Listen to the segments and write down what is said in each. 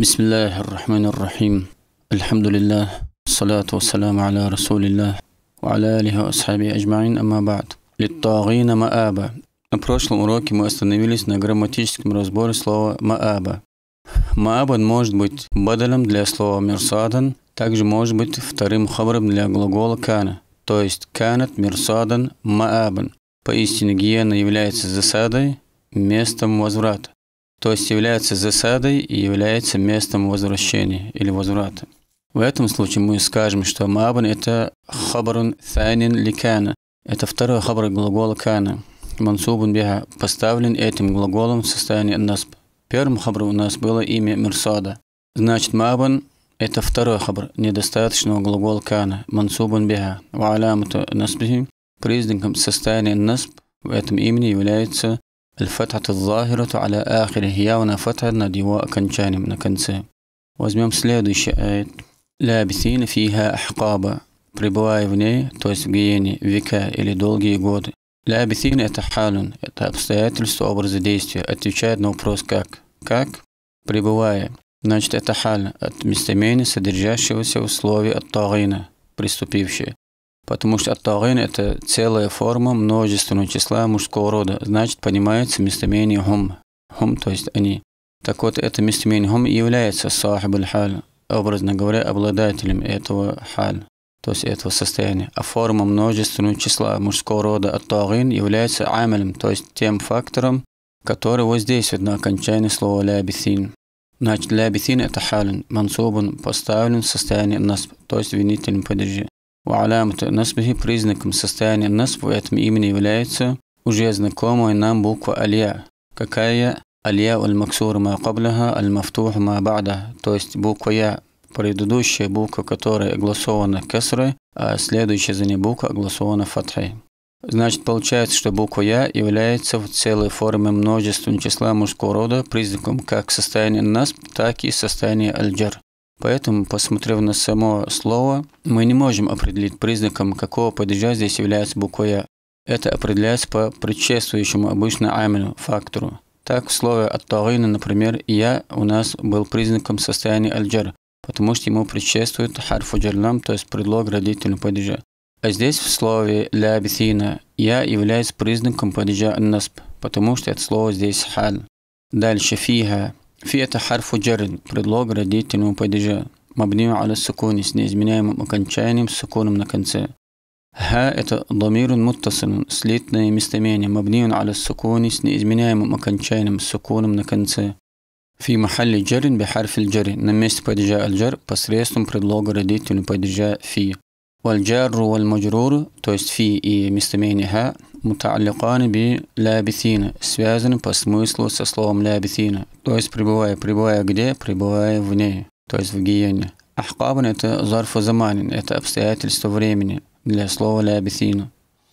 بسم الله الرحمن الرحيم الحمد لله والصلاة والسلام على رسول الله وعلى آله وأصحابه أجمعين أما بعد للطاغين مآبا На прошлом уроке мы остановились на грамматическом разборе слова «мааба». «Маабан» может быть бадалем для слова «мирсадан», также может быть вторым хабром для глагола «кана», то есть «канат мирсадан маабан». Поистине гиена является засадой, местом возврата то есть является засадой и является местом возвращения или возврата. В этом случае мы скажем, что мабн это хабарун тайнин ликана. Это второй хабар глагола кана. Мансубун биха поставлен этим глаголом в состоянии насб. Первым хабром у нас было имя Мирсада. Значит, мабан – это второй хабр недостаточного глагола кана, Мансубун биха, ва алямату наспихи. Признаком состояния насп в этом имени является الفتحة الظاهرة على آخر явно فتحة над его окончанием на конце. Возьмем следующий аят. «Лябисин фиха ахкаба» пребывая в ней, то есть в гиене, века или долгие годы. Лябисин – это халюн, это обстоятельство образа действия, отвечает на вопрос «как». «Как?» пребывая. Значит, это халь от местоимения, содержащегося в слове от тагина, приступившее. Потому что ат-тагин это целая форма множественного числа мужского рода. Значит, понимается местоимение «хум». «Хум», то есть «они». Так вот, это местоимение «хум» и является «сахибуль халь», образно говоря, обладателем этого «халь», то есть этого состояния. А форма множественного числа мужского рода ат является «амалем», то есть тем фактором, который воздействует на окончание слова «лябисин». Значит, «лябисин» – это «халин», мансубун, поставлен в состояние «насп», то есть винительном падеже. وعلامة نصبه признаком состояния насб в этом имени является уже знакомая нам буква алия. Какая? Алия аль-максур ма قبلها, аль-мафтух ма бада, то есть буква я, предыдущая буква, которая огласована кесрой, а следующая за ней буква огласована фатхой. Значит, получается, что буква «я» является в целой форме множественного числа мужского рода признаком как состояния нас, так и состояния аль-джар. Поэтому, посмотрев на само слово, мы не можем определить признаком, какого падежа здесь является буква «я». Это определяется по предшествующему обычно амину, фактору. Так, в слове от «аттарина», например, «я» у нас был признаком состояния альджар, потому что ему предшествует харфу джарлам, то есть предлог родительного падежа. А здесь в слове «лябитина» «я» является признаком падежа «насп», потому что это слово здесь «халь». Дальше «фиха» في حرف جر предлог родительного падежа مبني على السكون سنيزمناه مكنشاني السكون من كنسة ها это ضمير متصل слитное местоимение مبني على السكون سنيزمناه مكنشاني السكون من كنسة في محل جر بحرف الجر نمست بيدجا الجر посредством предлога родительного падежа في والجار والمجرور то في и местоимение ها муталликаны би лябисина, связаны по смыслу со словом лябисина, то есть пребывая, пребывая где, пребывая в ней, то есть в гиене. Ахкабан – это зарфу заманин, это обстоятельство времени для слова лябисина.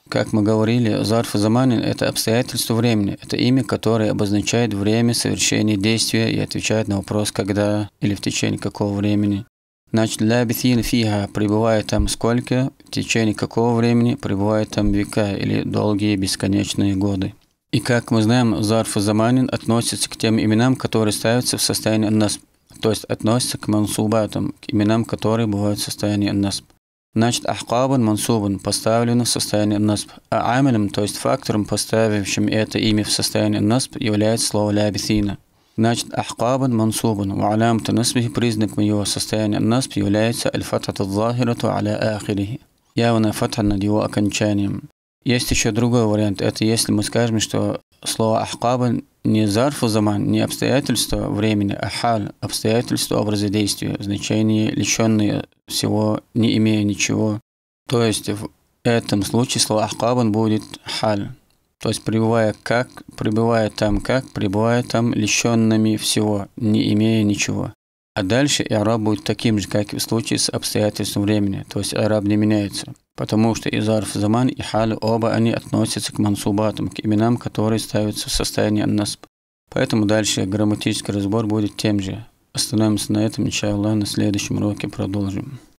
Как мы говорили, зарф заманин – это обстоятельство времени, это имя, которое обозначает время совершения действия и отвечает на вопрос «когда» или «в течение какого времени». Значит, лябитин фига пребывает там сколько, в течение какого времени пребывает там века или долгие бесконечные годы. И как мы знаем, зарф заманин относится к тем именам, которые ставятся в состоянии нас, то есть относится к мансубатам, к именам, которые бывают в состоянии нас. Значит, ахкабан мансубан поставлено в состоянии насп, а амелем, то есть фактором, поставившим это имя в состоянии насп, является слово лябитина. Значит, ахкабан мансубан, ва алям насбихи признаком его состояния насб является аль-фатхат аль-захирату аля ахирихи. Явная фатха над его окончанием. Есть еще другой вариант. Это если мы скажем, что слово ахкабан не зарфу заман, не обстоятельство времени, а халь, обстоятельства образа действия, значение лишенные всего, не имея ничего. То есть в этом случае слово ахкабан будет халь. То есть пребывая как, пребывая там как, пребывая там лишенными всего, не имея ничего. А дальше араб будет таким же, как и в случае с обстоятельством времени, то есть араб не меняется. Потому что и зарф заман, и халь оба они относятся к мансубатам, к именам, которые ставятся в состоянии насп. Поэтому дальше грамматический разбор будет тем же. Остановимся на этом, иншаллах, на следующем уроке продолжим.